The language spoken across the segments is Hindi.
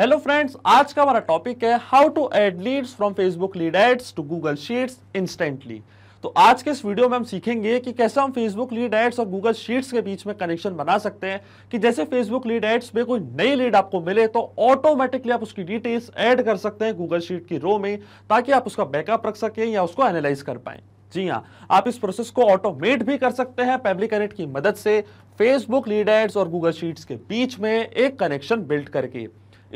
हेलो फ्रेंड्स आज का हमारा टॉपिक है how to add leads from Facebook lead ads to Google Sheets instantly तो आज के इस वीडियो में हम सीखेंगे कि कैसे हम फेसबुक लीड एड्स और गूगल शीट्स के बीच में कनेक्शन बना सकते हैं कि जैसे फेसबुक लीड एड्स में कोई नई लीड आपको मिले तो ऑटोमेटिकली आप उसकी डिटेल्स ऐड कर सकते हैं गूगल शीट की रो में ताकि आप उसका बैकअप रख सकें या उसको एनालाइज कर पाएं जी हाँ आप इस प्रोसेस को ऑटोमेट भी कर सकते हैं पब्लिक कनेक्ट की मदद से फेसबुक लीड एड्स और गूगल शीट्स के बीच में एक कनेक्शन बिल्ड करके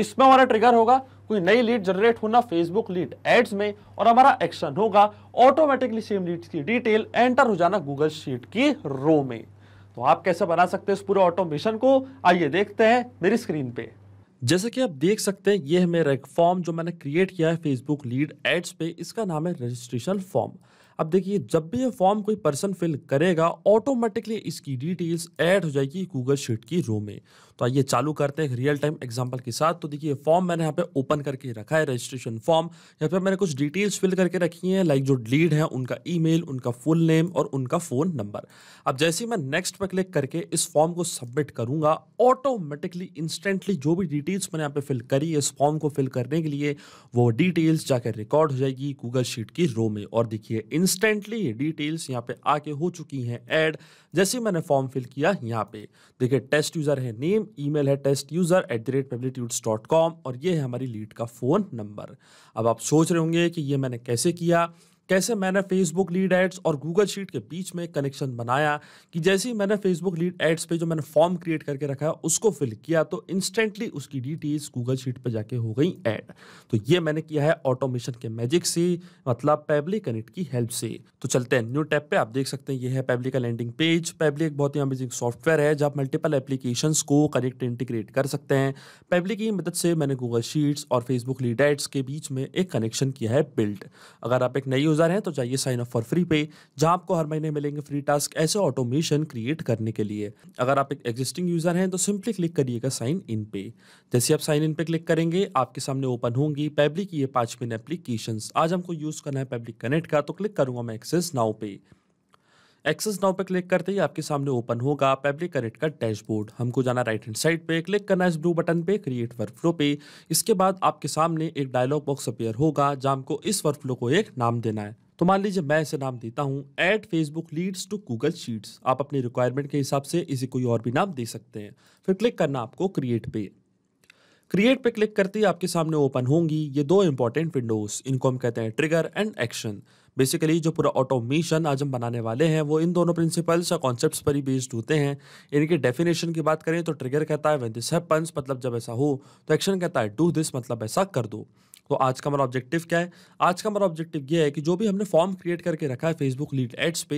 इसमें हमारा ट्रिगर होगा कोई नई लीड जनरेट होना फेसबुक लीड एड्स में और हमारा एक्शन होगा ऑटोमेटिकली सेम लीड की डिटेल एंटर हो जाना गूगल शीट की रो में तो आप कैसे बना सकते हैं इस पूरे ऑटोमेशन को आइए देखते हैं मेरी स्क्रीन पे जैसे कि आप देख सकते हैं ये है मेरा एक फॉर्म जो मैंने क्रिएट किया है फेसबुक लीड एड्स पे इसका नाम है रजिस्ट्रेशन फॉर्म अब देखिए जब भी ये फॉर्म कोई पर्सन फिल करेगा ऑटोमेटिकली इसकी डिटेल्स ऐड हो जाएगी गूगल शीट की रो में तो आइए चालू करते हैं रियल टाइम एग्जाम्पल के साथ तो देखिए फॉर्म मैंने यहाँ पे ओपन करके रखा है रजिस्ट्रेशन फॉर्म यहाँ फिर मैंने कुछ डिटेल्स फिल करके रखी हैं लाइक जो लीड है उनका ईमेल उनका फुल नेम और उनका फ़ोन नंबर अब जैसे ही मैं नेक्स्ट पर क्लिक करके इस फॉर्म को सबमिट करूँगा ऑटोमेटिकली इंस्टेंटली जो भी डिटेल्स मैंने यहाँ पे फिल करी है इस फॉर्म को फिल करने के लिए वो डिटेल्स जाकर रिकॉर्ड हो जाएगी गूगल शीट की रो में और देखिए इंस्टेंटली डिटेल्स यहाँ पे आके हो चुकी हैं ऐड जैसे मैंने फॉर्म फिल किया यहाँ पे देखिए टेस्ट यूज़र है नेम ईमेल है test user at the rate pabblytutes dot com और ये है हमारी लीड का फ़ोन नंबर अब आप सोच रहे होंगे कि ये मैंने कैसे किया कैसे मैंने फेसबुक लीड एड्स और गूगल शीट के बीच में कनेक्शन बनाया कि जैसे ही मैंने फेसबुक लीड एड्स पे जो मैंने फॉर्म क्रिएट करके रखा है उसको फिल किया तो इंस्टेंटली उसकी डिटेल्स गूगल शीट पे जाके हो गई ऐड तो ये मैंने किया है ऑटोमेशन के मैजिक से मतलब पैबली कनेक्ट की हेल्प से तो चलते हैं न्यू टैप पे आप देख सकते हैं ये है पैबली का लैंडिंग पेज पैबली एक बहुत ही अमेजिंग सॉफ्टवेयर है जहाँ मल्टीपल एप्लीकेशन को कनेक्ट इंटीग्रेट कर सकते हैं पेबली की मदद से मैंने गूगल शीट्स और फेसबुक लीड एड्स के बीच में एक कनेक्शन किया है बिल्ड अगर आप एक नई यूज़र हैं तो जाइए साइन अप फॉर फ्री पे जहां आपको हर महीने मिलेंगे फ्री टास्क ऐसे ऑटोमेशन क्रिएट करने के लिए अगर आप एक एग्जिस्टिंग यूज़र हैं तो सिंपली क्लिक करिएगा साइन इन पे जैसे आप साइन इन पे क्लिक करेंगे आपके सामने ओपन होंगी पैब्लिक ये पांच मिनट एप्लीकेशन आज हमको यूज़ करना है पैब्लिक कनेक्ट का तो क्लिक करूंगा मैं एक्सेस नाउ पे एक्सेस नाउ पे क्लिक करते ही आपके सामने ओपन होगा पब्लिक करेट का डैशबोर्ड हमको जाना राइट हैंड साइड पे क्लिक करना इस ब्लू बटन पे क्रिएट वर्क फ्लो पे इसके बाद आपके सामने एक डायलॉग बॉक्स अपेयर होगा जहाँ हमको इस वर्कफ्लो को एक नाम देना है तो मान लीजिए मैं इसे नाम देता हूँ at Facebook leads to Google Sheets आप अपनी रिक्वायरमेंट के हिसाब से इसे कोई और भी नाम दे सकते हैं फिर क्लिक करना आपको क्रिएट पे क्रिएट पे क्लिक करते ही आपके सामने ओपन होंगी ये दो इंपॉर्टेंट विंडोज इनको हम कहते हैं ट्रिगर एंड एक्शन बेसिकली जो पूरा ऑटोमेशन आज हम बनाने वाले हैं वो इन दोनों प्रिंसिपल्स या कॉन्सेप्ट्स पर ही बेस्ड होते हैं इनके डेफिनेशन की बात करें तो ट्रिगर कहता है वेन दिस हैपन्स मतलब जब ऐसा हो तो एक्शन कहता है डू दिस मतलब ऐसा कर दो तो आज का हमारा ऑब्जेक्टिव क्या है आज का हमारा ऑब्जेक्टिव ये है कि जो भी हमने फॉर्म क्रिएट करके रखा है फेसबुक लीड एड्स पे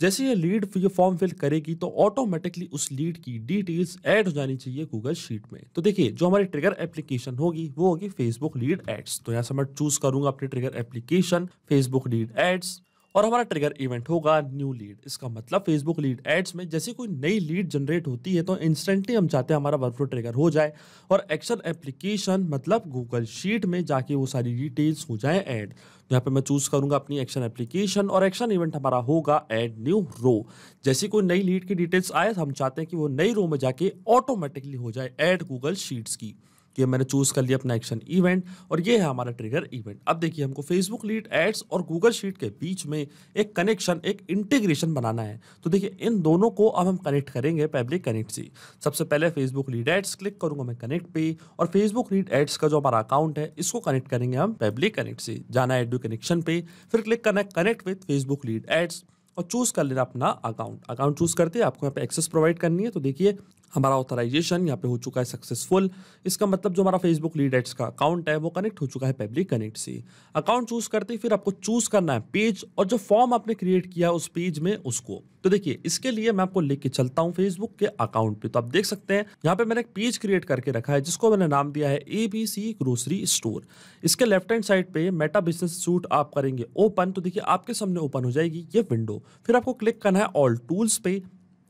जैसे ये लीड ये फॉर्म फिल करेगी तो ऑटोमेटिकली उस लीड की डिटेल्स ऐड हो जानी चाहिए गूगल शीट में तो देखिए जो हमारी ट्रिगर एप्लीकेशन होगी वो होगी फेसबुक लीड एड्स तो यहाँ से मैं चूज करूंगा अपनी trigger application Facebook lead ads और हमारा ट्रिगर इवेंट होगा न्यू लीड इसका मतलब फेसबुक लीड एड्स में जैसे कोई नई लीड जनरेट होती है तो इंस्टेंटली हम चाहते हैं हमारा वर्कफ्लो ट्रिगर हो जाए और एक्शन एप्लीकेशन मतलब गूगल शीट में जाके वो सारी डिटेल्स हो जाए ऐड तो यहाँ पे मैं चूज करूंगा अपनी एक्शन एप्लीकेशन और एक्शन इवेंट हमारा होगा एड न्यू रो जैसे कोई नई लीड की डिटेल्स आए हम चाहते हैं कि वो नई रो में जाके ऑटोमेटिकली हो जाए एड गूगल शीट्स की कि मैंने चूज़ कर लिया अपना एक्शन इवेंट और ये है हमारा ट्रिगर इवेंट अब देखिए हमको फेसबुक लीड एड्स और गूगल शीट के बीच में एक कनेक्शन एक इंटीग्रेशन बनाना है तो देखिए इन दोनों को अब हम कनेक्ट करेंगे पब्लिक कनेक्ट से सबसे पहले फेसबुक लीड एड्स क्लिक करूंगा मैं कनेक्ट पे और फेसबुक लीड एड्स का जो हमारा अकाउंट है इसको कनेक्ट करेंगे हम पब्लिक कनेक्ट से जाना है कनेक्शन पे फिर क्लिक करना है connect with Facebook lead ads और चूज़ कर लेना अपना अकाउंट अकाउंट चूज़ करते हैं आपको यहाँ पे एक्सेस प्रोवाइड करनी है तो देखिए हमारा ऑथराइजेशन यहाँ पे हो चुका है सक्सेसफुल इसका मतलब जो हमारा फेसबुक लीड एड्स का अकाउंट है वो कनेक्ट हो चुका है पब्लिक कनेक्ट से अकाउंट चूज करते ही फिर आपको चूज करना है पेज और जो फॉर्म आपने क्रिएट किया उस पेज में उसको तो देखिए इसके लिए मैं आपको लेके चलता हूँ फेसबुक के अकाउंट पे तो आप देख सकते हैं यहाँ पे मैंने एक पेज क्रिएट करके रखा है जिसको मैंने नाम दिया है A B C grocery store इसके लेफ्ट हैंड साइड पे मेटा बिजनेस सूट आप करेंगे ओपन तो देखिए आपके सामने ओपन हो जाएगी ये विंडो फिर आपको क्लिक करना है ऑल टूल्स पे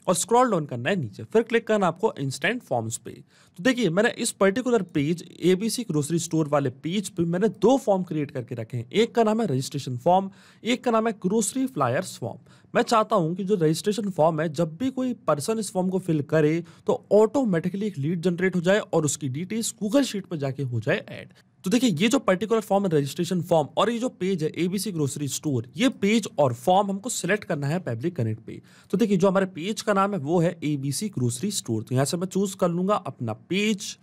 और स्क्रॉल डाउन करना है नीचे फिर क्लिक करना आपको इंस्टेंट फॉर्म्स पे तो देखिए मैंने इस particular page ABC grocery store वाले पेज पे मैंने दो फॉर्म क्रिएट करके रखे हैं एक का नाम है रजिस्ट्रेशन फॉर्म एक का नाम है ग्रोसरी फ्लायर्स फॉर्म मैं चाहता हूं कि जो रजिस्ट्रेशन फॉर्म है जब भी कोई पर्सन इस फॉर्म को फिल करे तो ऑटोमेटिकली एक लीड जनरेट हो जाए और उसकी डिटेल्स गूगल शीट पर जाके हो जाए ऐड तो देखिए ये जो पर्टिकुलर फॉर्म है रजिस्ट्रेशन फॉर्म और ये जो पेज है एबीसी ग्रोसरी स्टोर ये पेज और फॉर्म हमको सिलेक्ट करना है पब्लिक कनेक्ट पे तो देखिए जो हमारे पेज का नाम है वो है एबीसी ग्रोसरी स्टोर तो यहाँ से मैं चूज कर लूंगा अपना पेज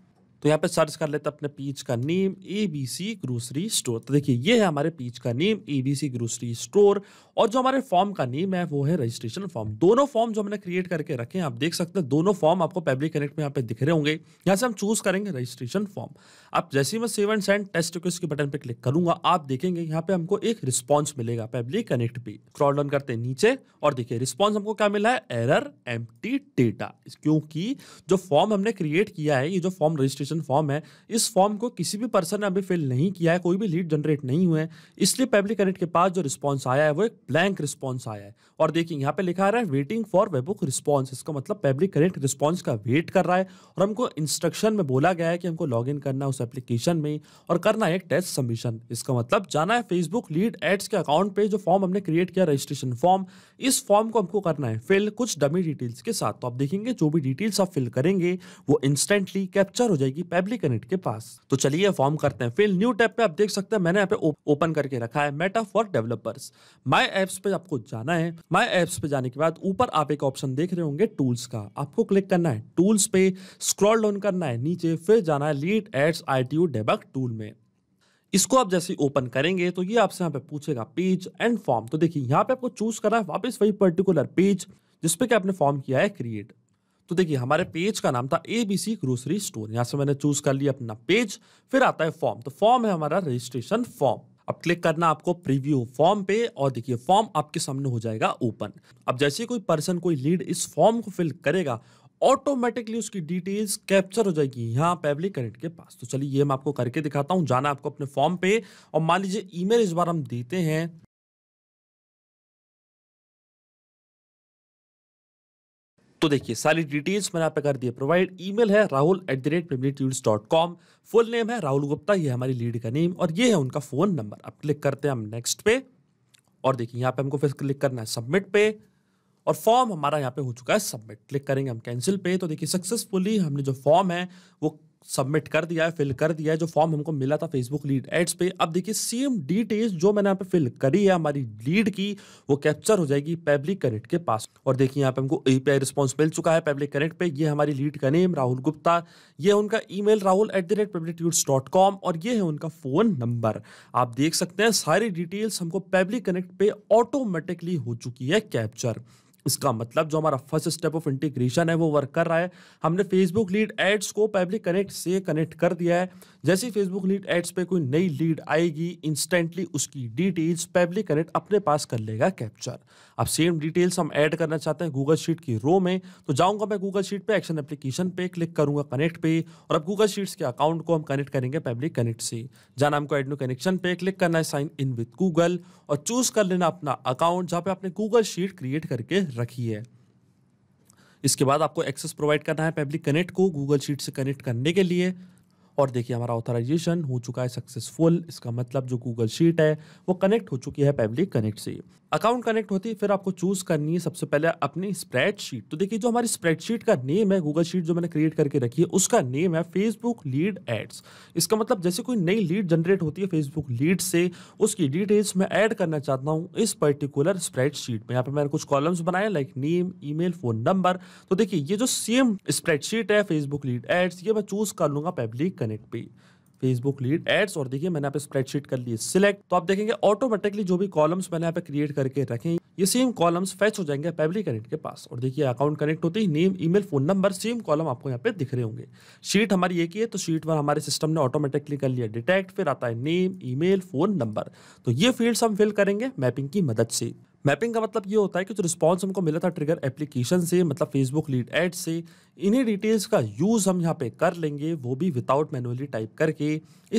तो यहाँ पे सर्च कर लेते अपने पीच का name A B C grocery store तो देखिए ये है हमारे पीच का name A B C grocery store और जो हमारे फॉर्म का नेम है वो है रजिस्ट्रेशन फॉर्म दोनों फॉर्म जो हमने क्रिएट करके रखे हैं आप देख सकते हैं दोनों फॉर्म आपको पब्लिक कनेक्ट में यहाँ पे दिख रहे होंगे यहाँ से हम चूज करेंगे रजिस्ट्रेशन फॉर्म आप जैसे ही मैं सेवन सेंड टेस्ट रिक्वेस्ट के बटन पर क्लिक करूंगा आप देखेंगे यहाँ पे हमको एक रिस्पॉन्स मिलेगा पब्लिक कनेक्ट पे क्रॉल डाउन करते हैं नीचे और देखिए रिस्पॉन्स हमको क्या मिला है एरर एम डेटा क्योंकि जो फॉर्म हमने क्रिएट किया है ये जो फॉर्म रजिस्ट्रेशन क्वेश्चन फॉर्म है इस फॉर्म को किसी भी पर्सन ने अभी फिल नहीं किया है कोई भी लीड जनरेट नहीं हुए हैं इसलिए पब्लिक कनेक्ट के पास जो रिस्पॉन्स आया है वो एक ब्लैंक रिस्पॉन्स आया है और देखिए यहाँ पे लिखा रहा है वेटिंग फॉर वेबुक रिस्पॉन्स इसका मतलब पब्लिक कनेक्ट रिस्पॉन्स का वेट कर रहा है और हमको इंस्ट्रक्शन में बोला गया है कि हमको लॉग करना है उस एप्लीकेशन में और करना है एक टेस्ट सबमिशन इसका मतलब जाना है फेसबुक लीड एड्स के अकाउंट पे जो फॉर्म हमने क्रिएट किया रजिस्ट्रेशन फॉर्म इस फॉर्म को हमको करना है फिल कुछ डमी डिटेल्स के साथ तो आप देखेंगे जो भी डिटेल्स आप फिल करेंगे वो इंस्टेंटली कैप्चर हो जाएगी मिलेगी पब्लिक यूनिट के पास तो चलिए फॉर्म करते हैं फिर न्यू टैब पे आप देख सकते हैं मैंने यहाँ पे ओपन करके रखा है Meta for developers my apps पे आपको जाना है माई एप्स पे जाने के बाद ऊपर आप एक ऑप्शन देख रहे होंगे टूल्स का आपको क्लिक करना है टूल्स पे स्क्रॉल डाउन करना है नीचे फिर जाना है lead ads I T tool में इसको आप जैसे ओपन करेंगे तो ये आपसे यहाँ पे पूछेगा पेज एंड फॉर्म तो देखिए यहाँ पे आपको चूज करना है वापस वही पर्टिकुलर पेज जिसपे कि आपने फॉर्म किया है क्रिएट तो देखिए हमारे पेज का नाम था एबीसी ग्रोसरी स्टोर यहाँ से मैंने चूज कर लिया अपना पेज फिर आता है फॉर्म तो फॉर्म है हमारा रजिस्ट्रेशन फॉर्म अब क्लिक करना आपको प्रीव्यू फॉर्म पे और देखिए फॉर्म आपके सामने हो जाएगा ओपन अब जैसे कोई पर्सन कोई लीड इस फॉर्म को फिल करेगा ऑटोमेटिकली उसकी डिटेल्स कैप्चर हो जाएगी यहाँ पेवली कनेक्ट के पास तो चलिए ये मैं आपको करके दिखाता हूँ जाना आपको अपने फॉर्म पे और मान लीजिए ईमेल इस बार हम देते हैं तो देखिए सारी डिटेल्स मैंने आप कर दिए प्रोवाइड ईमेल है Rahul at the rate pamlet dot com full name है राहुल गुप्ता ये हमारी लीड का नेम और ये है उनका फ़ोन नंबर अब क्लिक करते हैं हम नेक्स्ट पे और देखिए यहाँ पे हमको फिर क्लिक करना है सबमिट पे और फॉर्म हमारा यहाँ पे हो चुका है सबमिट क्लिक करेंगे हम कैंसिल पे तो देखिए सक्सेसफुली हमने जो फॉर्म है वो सबमिट कर दिया है फिल कर दिया है जो फॉर्म हमको मिला था फेसबुक लीड एड्स पे अब देखिए सेम डिटेल्स जो मैंने यहाँ पे फिल करी है हमारी लीड की वो कैप्चर हो जाएगी पेब्लिक कनेक्ट के पास और देखिए यहाँ पे हमको ए पी रिस्पॉन्स मिल चुका है पेब्लिक कनेक्ट पे ये हमारी लीड का नेम राहुल गुप्ता ये उनका email Rahul at the rate dot com और ये है उनका फ़ोन नंबर आप देख सकते हैं सारी डिटेल्स हमको पेब्लिक कनेक्ट पे ऑटोमेटिकली हो चुकी है कैप्चर इसका मतलब जो हमारा फर्स्ट स्टेप ऑफ इंटीग्रेशन है वो वर्क कर रहा है हमने फेसबुक लीड एड्स को पब्लिक कनेक्ट से कनेक्ट कर दिया है जैसे ही फेसबुक लीड एड्स पे कोई नई लीड आएगी इंस्टेंटली उसकी डिटेल्स पब्लिक कनेक्ट अपने पास कर लेगा कैप्चर अब सेम डिटेल्स हम ऐड करना चाहते हैं गूगल शीट की रो में तो जाऊँगा मैं गूगल शीट पर एक्शन एप्लीकेशन पर क्लिक करूँगा कनेक्ट पे और अब गूगल शीट्स के अकाउंट को हम कनेक्ट करेंगे पब्लिक कनेक्ट से जाना हमको एड नो कनेक्शन पे क्लिक करना है साइन इन विथ गूगल और चूज कर लेना अपना अकाउंट जहाँ पे आपने गूगल शीट क्रिएट करके रखी है इसके बाद आपको एक्सेस प्रोवाइड करना है पब्लिक कनेक्ट को गूगल शीट से कनेक्ट करने के लिए और देखिए हमारा ऑथराइजेशन हो चुका है सक्सेसफुल इसका मतलब जो गूगल शीट है वो कनेक्ट हो चुकी है पब्लिक कनेक्ट से अकाउंट कनेक्ट होती है फिर आपको चूज करनी है सबसे पहले अपनी स्प्रेडशीट तो देखिए जो हमारी स्प्रेडशीट का नेम है गूगल शीट जो मैंने क्रिएट करके रखी है उसका नेम है फेसबुक लीड एड्स इसका मतलब जैसे कोई नई लीड जनरेट होती है फेसबुक लीड से उसकी डिटेल्स मैं ऐड करना चाहता हूँ इस पर्टिकुलर स्प्रेडशीट में यहाँ पे मैंने कुछ कॉलम्स बनाए like name e phone number तो देखिए ये जो सेम स्प्रेडशीट है फेसबुक लीड एड्स ये मैं चूज कर लूंगा पब्लिक कनेक्ट पे फेसबुक लीड एड्स और देखिए मैंने स्प्रेडशीट कर ली सिलेक्ट तो आप देखेंगे ऑटोमेटिकली जो भी कॉलम्स मैंने यहाँ पे क्रिएट करके रखे ये सेम कॉलम्स फेच हो जाएंगे पब्लिक कनेक्ट के पास और देखिए अकाउंट कनेक्ट होते ही name email phone number same column आपको यहाँ पे दिख रहे होंगे शीट हमारी एक ही है तो शीट पर हमारे सिस्टम ने ऑटोमेटिकली कर लिया डिटेक्ट फिर आता है नेम ईमेल फोन नंबर तो ये फील्ड्स हम फिल करेंगे मैपिंग की मदद से मैपिंग का मतलब ये होता है कि जो रिस्पॉन्स हमको मिला था ट्रिगर एप्लीकेशन से मतलब फेसबुक लीड एड से इन्हीं डिटेल्स का यूज़ हम यहाँ पे कर लेंगे वो भी विदाउट मैनुअली टाइप करके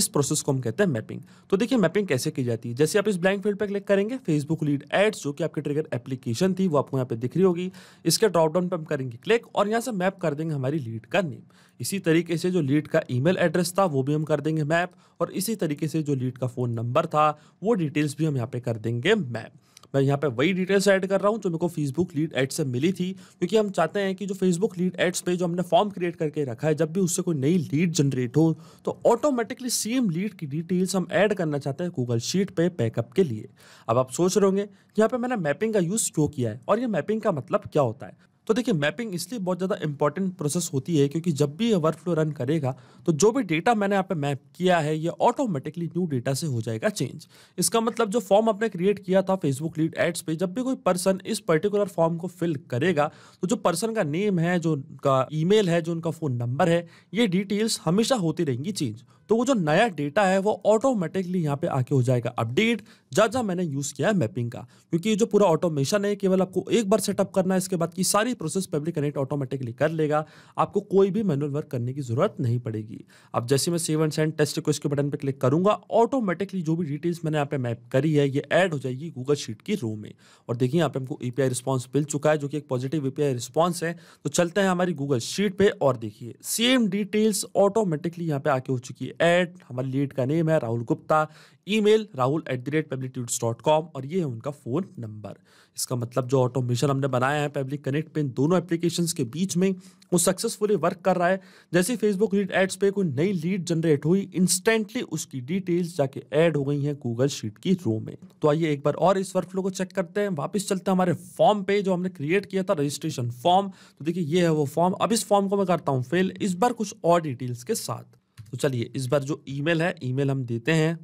इस प्रोसेस को हम कहते हैं मैपिंग तो देखिए मैपिंग कैसे की जाती है जैसे आप इस ब्लैंक फील्ड पर क्लिक करेंगे फेसबुक लीड एड्स जो कि आपकी ट्रिगर एप्लीकेशन थी वो आपको यहाँ पे दिख रही होगी इसके ड्रॉपडाउन पर हम करेंगे क्लिक और यहाँ से मैप कर देंगे हमारी लीड का नेम इसी तरीके से जो लीड का ई एड्रेस था वो भी हम कर देंगे मैप और इसी तरीके से जो लीड का फ़ोन नंबर था वो डिटेल्स भी हम यहाँ पर कर देंगे मैप मैं यहाँ पे वही डिटेल्स ऐड कर रहा हूँ जो मेरे को फेसबुक लीड एड से मिली थी क्योंकि हम चाहते हैं कि जो फेसबुक लीड एड्स पे जो हमने फॉर्म क्रिएट करके रखा है जब भी उससे कोई नई लीड जनरेट हो तो ऑटोमेटिकली सेम लीड की डिटेल्स हम ऐड करना चाहते हैं गूगल शीट पे पैकअप के लिए अब आप सोच रहे होंगे यहाँ पे मैंने मैपिंग का यूज़ क्यों किया है और ये मैपिंग का मतलब क्या होता है तो देखिए मैपिंग इसलिए बहुत ज़्यादा इंपॉर्टेंट प्रोसेस होती है क्योंकि जब भी ये वर्क फ्लो रन करेगा तो जो भी डेटा मैंने यहाँ पे मैप किया है ये ऑटोमेटिकली न्यू डेटा से हो जाएगा चेंज इसका मतलब जो फॉर्म आपने क्रिएट किया था फेसबुक लीड एड्स पे जब भी कोई पर्सन इस पर्टिकुलर फॉर्म को फिल करेगा तो जो पर्सन का नेम है जो उनका ई है जो उनका फ़ोन नंबर है ये डिटेल्स हमेशा होती रहेंगी चेंज तो वो जो नया डेटा है वो ऑटोमेटिकली यहाँ पे आके हो जाएगा अपडेट जहाँ जहाँ मैंने यूज़ किया है मैपिंग का क्योंकि ये जो पूरा ऑटोमेशन है केवल आपको एक बार सेटअप करना है इसके बाद की सारी प्रोसेस पब्लिक कनेक्ट ऑटोमेटिकली कर लेगा आपको कोई भी मैनुअल वर्क करने की ज़रूरत नहीं पड़ेगी अब जैसे मैं सेवन सेंड टेस्ट को के बटन पर क्लिक करूँगा ऑटोमेटिकली जो भी डिटेल्स मैंने यहाँ पे मैप करी है ये ऐड हो जाएगी गूगल शीट की रो में और देखिए यहाँ पे हमको ए पी रिस्पॉन्स मिल चुका है जो कि एक पॉजिटिव ए रिस्पॉन्स है तो चलते हैं हमारी गूगल शीट पे और देखिए सेम डिटेल्स ऑटोमेटिकली यहाँ पे आके हो चुकी है एड हमारे लीड का नेम है Rahul Gupta email Rahul at the rate tuts dot com और ये है उनका फ़ोन नंबर इसका मतलब जो ऑटोमेशन हमने बनाया है पब्लिक कनेक्ट पे इन दोनों एप्लीकेशंस के बीच में वो सक्सेसफुली वर्क कर रहा है जैसे फेसबुक लीड एड्स पे कोई नई लीड जनरेट हुई इंस्टेंटली उसकी डिटेल्स जाके ऐड हो गई हैं गूगल शीट की रो में तो आइए एक बार और इस वर्क फ्लो को चेक करते हैं वापस चलते हैं हमारे फॉर्म पे जो हमने क्रिएट किया था रजिस्ट्रेशन फॉर्म तो देखिए ये है वो फॉर्म अब इस फॉर्म को मैं करता हूँ फेल इस बार कुछ और डिटेल्स के साथ तो चलिए इस बार जो ईमेल है ईमेल हम देते हैं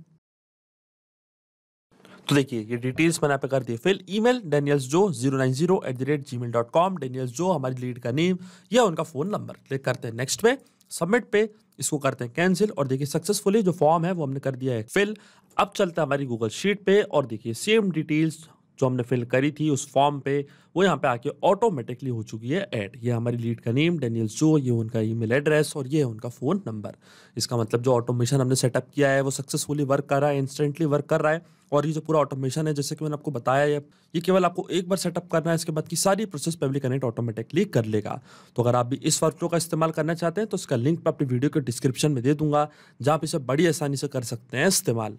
तो देखिए ये डिटेल्स मैंने आप कर दिए fill email Daniels Joe zero nine zero at the rate Gmail dot com Daniels जो हमारी लीड का नेम या उनका फ़ोन नंबर क्लिक करते हैं नेक्स्ट पे सबमिट पे इसको करते हैं कैंसिल और देखिए सक्सेसफुली जो फॉर्म है वो हमने कर दिया है फिल अब चलता है हमारी गूगल शीट पे और देखिए सेम डिटेल्स जो हमने फिल करी थी उस फॉर्म पे वो यहाँ पे आके ऑटोमेटिकली हो चुकी है ऐड ये हमारी लीड का नेम डेनियल जो ये उनका ईमेल एड्रेस और ये उनका फ़ोन नंबर इसका मतलब जो ऑटोमेशन हमने सेटअप किया है वो सक्सेसफुली वर्क कर रहा है इंस्टेंटली वर्क कर रहा है और ये जो पूरा ऑटोमेशन है जैसे कि मैंने आपको बताया है ये केवल आपको एक बार सेटअप करना है इसके बाद की सारी प्रोसेस पब्लिक कनेक्ट ऑटोमेटिकली कर लेगा तो अगर आप भी इस वर्क का इस्तेमाल करना चाहते हैं तो इसका लिंक मैं अपनी वीडियो के डिस्क्रिप्शन में दे दूंगा जहाँ आप इसे बड़ी आसानी से कर सकते हैं इस्तेमाल